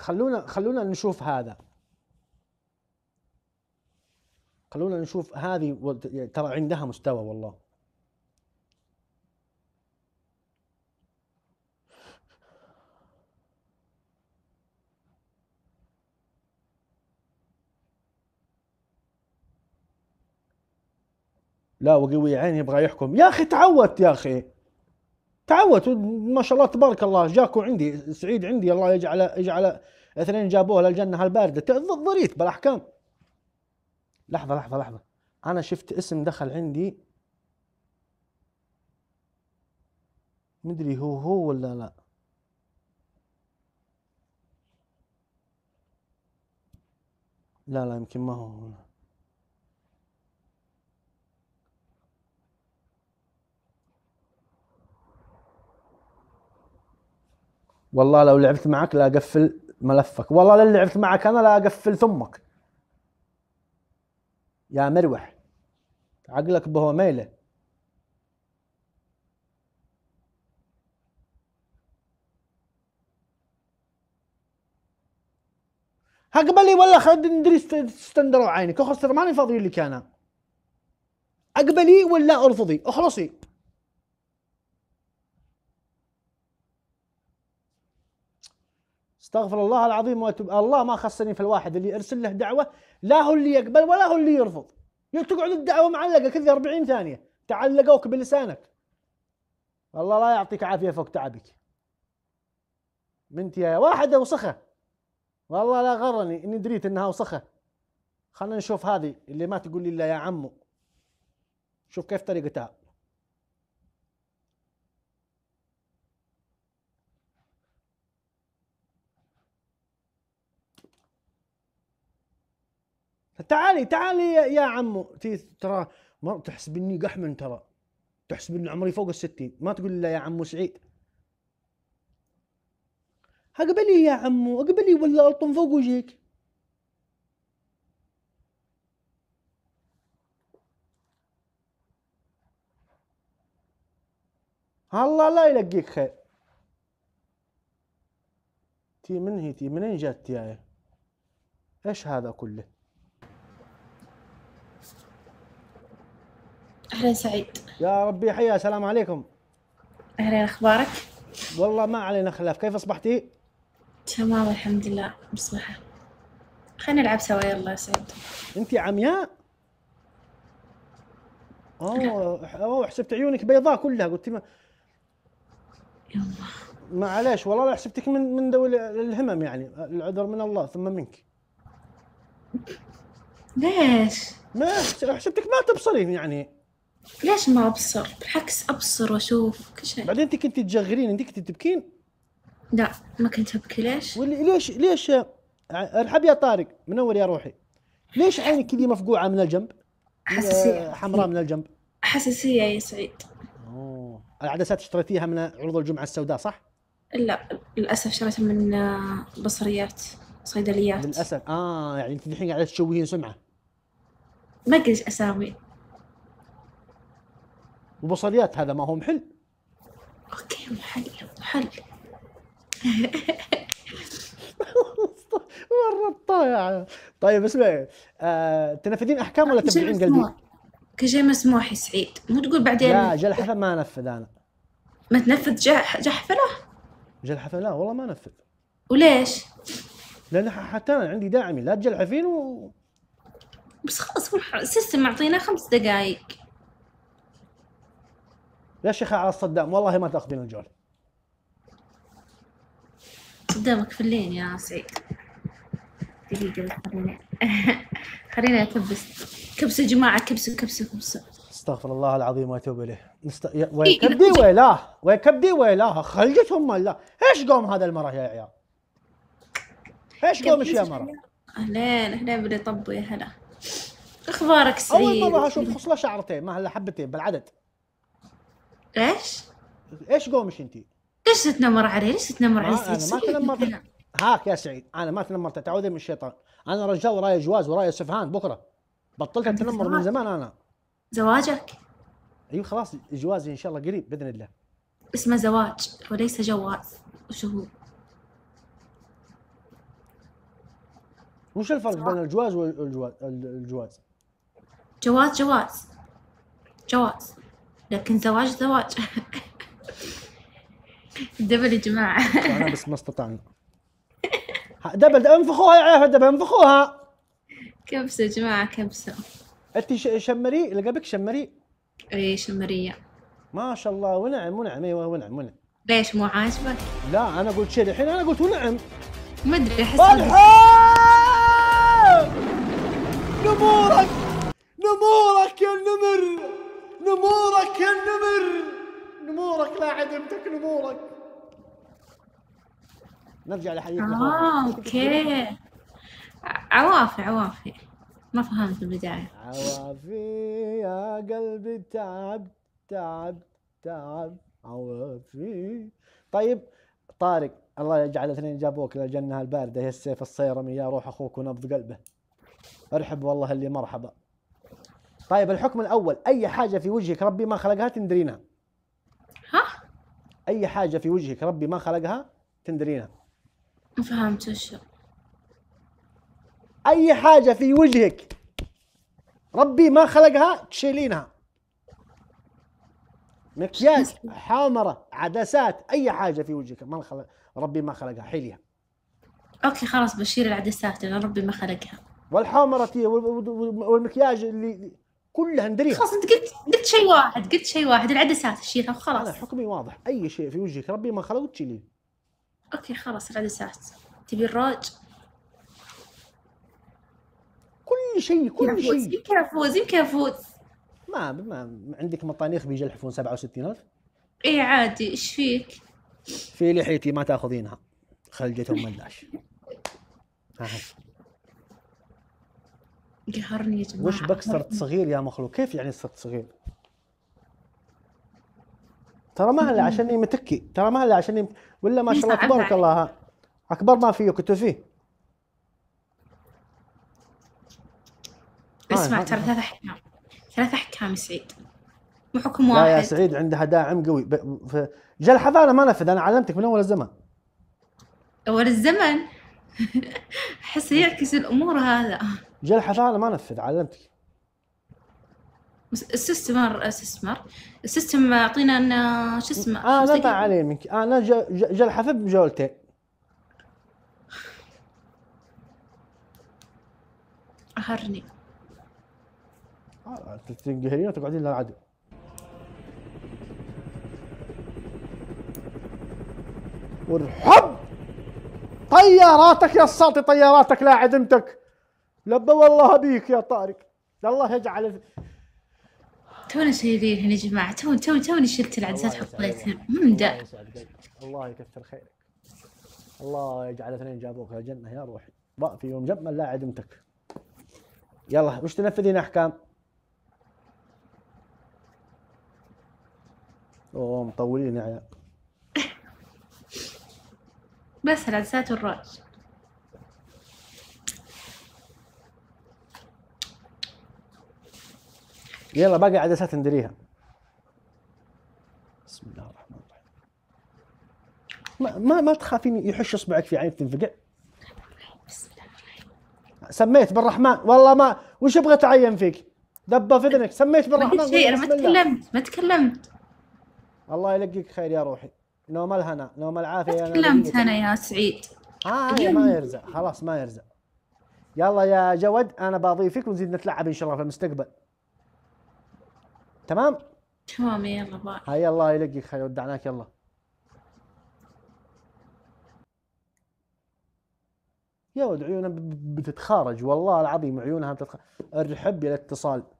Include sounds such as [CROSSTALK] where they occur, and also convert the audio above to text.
خلونا خلونا نشوف هذا خلونا نشوف هذه ترى عندها مستوى والله لا وقوي عين يبغى يحكم يا اخي تعودت يا اخي تعودت ما شاء الله تبارك الله جاكو عندي سعيد عندي الله يجعل يجعل اثنين جابوه للجنه البارده ضريت بالاحكام لحظه لحظه لحظه انا شفت اسم دخل عندي مدري هو هو ولا لا لا لا يمكن ما هو والله لو لعبت معك لا اقفل ملفك والله لو لعبت معك انا لا اقفل ثمك يا مروح عقلك بهو ميله اقبلي ولا خد ندري تستندروا عينك اخلص ماني فاضي لك انا اقبلي ولا ارفضي اخلصي استغفر الله العظيم واتوب الله ما خصني في الواحد اللي ارسل له دعوه لا هو اللي يقبل ولا هو اللي يرفض تقعد الدعوه معلقه كذا 40 ثانيه تعلقوك بلسانك الله لا يعطيك عافيه فوق تعبك بنتي يا واحده وسخه والله لا غرني اني دريت انها وسخه خلينا نشوف هذه اللي ما تقول لي الا يا عمو شوف كيف طريقتها تعالي تعالي يا عمو ترى ما تحسبني قحمن ترى تحسب ان عمري فوق الستين ما تقول لا يا عمو سعيد اقبلي يا عمو اقبلي ولا الطم فوق وجهك الله لا يلقيك خير تي من هي تي منين جات تي ايش هذا كله اهلا سعيد يا ربي حيا السلام عليكم اهلا اخبارك والله ما علينا خلاف كيف اصبحتي تمام الحمد لله مصبحة خلينا نلعب سوا يلا سعيد انت عمياء اوه اوه حسبت عيونك بيضاء كلها قلت ما يلا معليش والله حسبتك من من ذوي الهمم يعني العذر من الله ثم منك ليش؟ ما حسبتك ما تبصرين يعني ليش ما ابصر بالعكس ابصر واشوف كل شيء بعدين انت كنت تجغرين انت كنت تبكين لا ما كنت ابكي ليش واللي ليش ليش ارحب يا طارق من اول يا روحي ليش عينك كذي مفقوعه من الجنب حساسيه حمراء من الجنب حساسيه يا سعيد اوه العدسات اشتريتيها من عروض الجمعه السوداء صح لا للاسف شريتها من آه، بصريات صيدليات للاسف اه يعني انت الحين قاعده تشوهين سمعه ما قلت اسامي البصريات هذا ما هو محل اوكي محل محل مره [LAUGHS] طايعة طيب اسمعي آه، تنفذين احكام ولا تبدعين قلبي؟ كل شيء مسموح يا سعيد مو تقول بعدين لا جلحفه ما انفذ انا ما تنفذ جح... جحفله؟ جلحفه لا والله ما انفذ وليش؟ لان حتى انا عندي داعمي لا تجلحفين و بس خلاص سيستم معطينا خمس دقائق يا شيخ على صدام والله ما تاخذين الجول قدامك في الليل يا سعيد دقيقة خليني [LAUGHS] خليني أكبس كبسة جماعة كبسة كبسة كبسة استغفر الله العظيم واتوب اليه نست... إيه، ويكبدي إيه. ويلاه ويكبدي ويلاه خلقتهم الله ايش قوم هذا المره يا عيال ايش ايش يا مره اهلين اهلين بلي يا هلا اخبارك سعيد اول مره اشوف خصله شعرتين ما هلا حبتين بالعدد ايش؟ ايش قومش انت؟ ليش تتنمر علي؟ ليش تتنمر علي؟ آه، انا ما تنمرت هاك يا سعيد انا ما تنمرت تعوذي من الشيطان انا رجال وراي جواز وراي سفهان بكره بطلت التنمر من زمان انا زواجك؟ ايوه خلاص جوازي ان شاء الله قريب باذن الله اسمه زواج وليس جواز وشهور وش الفرق بين الجواز والجواز الجواز جواز جواز جواز لكن زواج زواج دبل يا جماعة أنا بس ما استطعنا دبل انفخوها يا عيال دبل انفخوها كبسة يا جماعة كبسة أنت شمري لقبك شمري إيه شمرية ما شاء الله ونعم ونعم أيوه ونعم ونعم ليش مو عاجبك؟ لا أنا قلت شيء الحين أنا قلت ونعم ما أدري أحس نمورك نمورك يا النمر امتك نمورك نرجع لحديث اه اوكي عوافي عوافي ما فهمت البداية عوافي يا قلبي تعب تعب تعب عوافي طيب طارق الله يجعل اثنين جابوك للجنة الباردة يا السيف الصيرمي يا روح اخوك ونبض قلبه ارحب والله اللي مرحبا طيب الحكم الاول اي حاجة في وجهك ربي ما خلقها تندرينا اي حاجه في وجهك ربي ما خلقها تندرينها ما فهمت اي حاجه في وجهك ربي ما خلقها تشيلينها مكياج حامره عدسات اي حاجه في وجهك ما خلق ربي ما خلقها حيليها اوكي خلاص بشيل العدسات لان ربي ما خلقها والحامره والمكياج اللي كلها ندريها خلاص انت قلت قلت شيء واحد قلت شيء واحد العدسات الشيخه وخلاص انا حكمي واضح اي شيء في وجهك ربي ما خلقه تشيليه اوكي خلاص العدسات تبي الراج كل شيء كل شيء يمكن افوز يمكن افوز ما ما عندك مطانيخ بيجي الحفون 67000 اي عادي ايش فيك؟ في لحيتي ما تاخذينها خلجة ام الداش قهرني جماعه واش بك صرت صغير يا مخلوق كيف يعني صرت صغير ترى ما هلا عشاني متكي ترى ما هلا عشاني ولا ما إيه، شاء الله تبارك الله اكبر ما فيه كنت فيه اسمع آه، ترى ثلاث احكام ثلاث احكام سعيد مو حكم واحد لا يا سعيد عندها داعم قوي ب... ف... جا الحضانه ما نفذ انا علمتك من اول الزمن اول الزمن [LAUGHS] احس يعكس الامور هذا جاء الحثاله ما نفذ علمتك السيستم السيستم السيستم اعطينا ان شو اسمه انا آه، ما علي منك انا آه، جا, جا بجولتين قهرني آه، تنقهرين وتقعدين لا عدل وارحب طياراتك يا الساطي طياراتك لا عدمتك لبى والله بيك يا طارق الله يجعل تونا شايلين يا جماعة تون تون توني شلت العدسات حطيتها ممدع الله يكثر خيرك الله يجعل اثنين جابوك يا يا روحي في يوم جمل لا عدمتك يلا وش تنفذين احكام؟ اوه مطولين يا عيال بس العدسات والراس يلا باقي عدسات ندريها بسم الله الرحمن الرحيم ما ما, ما تخافين يحش اصبعك في عينك تنفقع بسم الله الرحمن الرحيم سميت بالرحمن والله ما وش ابغى تعين فيك دبه في اذنك سميت بالرحمن ما شيء انا ما تكلمت ما تكلمت الله يلقيك خير يا روحي نوم الهنا نوم العافيه ما تكلمت انا يا سعيد ها آه ما يرزق خلاص ما يرزق يلا يا جود انا بضيفك ونزيد نتلعب ان شاء الله في المستقبل تمام تمام يلا باي هيا الله يلقيك خير ودعناك يلا يا ولد عيونها بتتخارج والله العظيم عيونها بتتخارج ارحب يا الاتصال